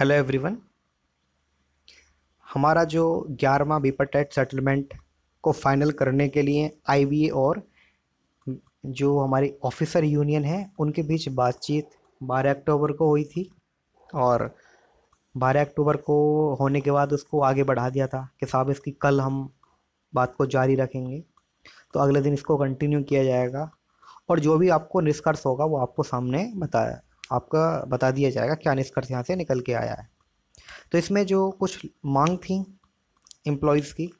hello everyone हमारा जो ग्यारहवा बीपर टेट सेटलमेंट को फाइनल करने के लिए आईवीए और जो हमारी ऑफिसर यूनियन है उनके बीच बातचीत 12 अक्टूबर को हुई थी और 12 अक्टूबर को होने के बाद उसको आगे बढ़ा दिया था कि साहब इसकी कल हम बात को जारी रखेंगे तो अगले दिन इसको कंटिन्यू किया जाएगा और जो भी आपको निष्कर्ष होगा वो आपको सामने बताया आपका बता दिया जाएगा क्या निष्कर्ष यहाँ से निकल के आया है तो इसमें जो कुछ मांग थी एम्प्लॉयज़ की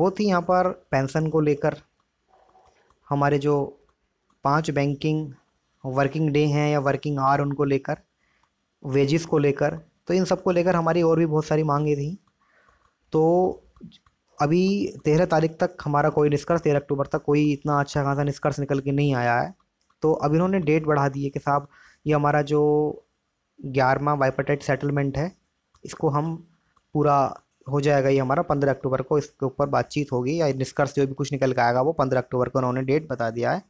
वो थी यहाँ पर पेंशन को लेकर हमारे जो पांच बैंकिंग वर्किंग डे हैं या वर्किंग आवर उनको लेकर वेजिस को लेकर तो इन सब को लेकर हमारी और भी बहुत सारी मांगें थी तो अभी तेरह तारीख तक हमारा कोई निष्कर्ष तेरह अक्टूबर तक कोई इतना अच्छा खासा निष्कर्ष निकल के नहीं आया है तो अब इन्होंने डेट बढ़ा दी है कि साहब ये हमारा जो ग्यारहवा वाइपाटाइट सेटलमेंट है इसको हम पूरा हो जाएगा ये हमारा पंद्रह अक्टूबर को इसके ऊपर बातचीत होगी या निष्कर्ष जो भी कुछ निकल के आएगा वो पंद्रह अक्टूबर को उन्होंने डेट बता दिया है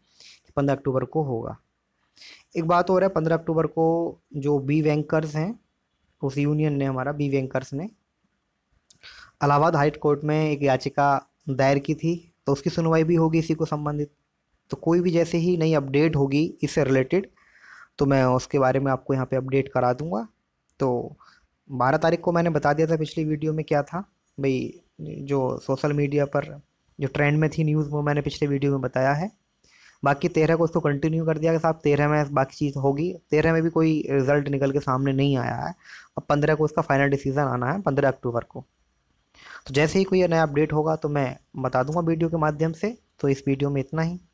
कि पंद्रह अक्टूबर को होगा एक बात और है पंद्रह अक्टूबर को जो बी वैंकर्स हैं उस यूनियन ने हमारा बी वैंकर्स ने इलाहाबाद हाई कोर्ट में एक याचिका दायर की थी तो उसकी सुनवाई भी होगी इसी को संबंधित तो कोई भी जैसे ही नई अपडेट होगी इससे रिलेटेड तो मैं उसके बारे में आपको यहाँ पे अपडेट करा दूँगा तो बारह तारीख को मैंने बता दिया था पिछली वीडियो में क्या था भाई जो सोशल मीडिया पर जो ट्रेंड में थी न्यूज़ वो मैंने पिछले वीडियो में बताया है बाकी तेरह को उसको कंटिन्यू कर दिया कि साहब तेरह में बाकी चीज़ होगी तेरह में भी कोई रिजल्ट निकल के सामने नहीं आया है अब पंद्रह को उसका फाइनल डिसीज़न आना है पंद्रह अक्टूबर को तो जैसे ही कोई नया अपडेट होगा तो मैं बता दूंगा वीडियो के माध्यम से तो इस वीडियो में इतना ही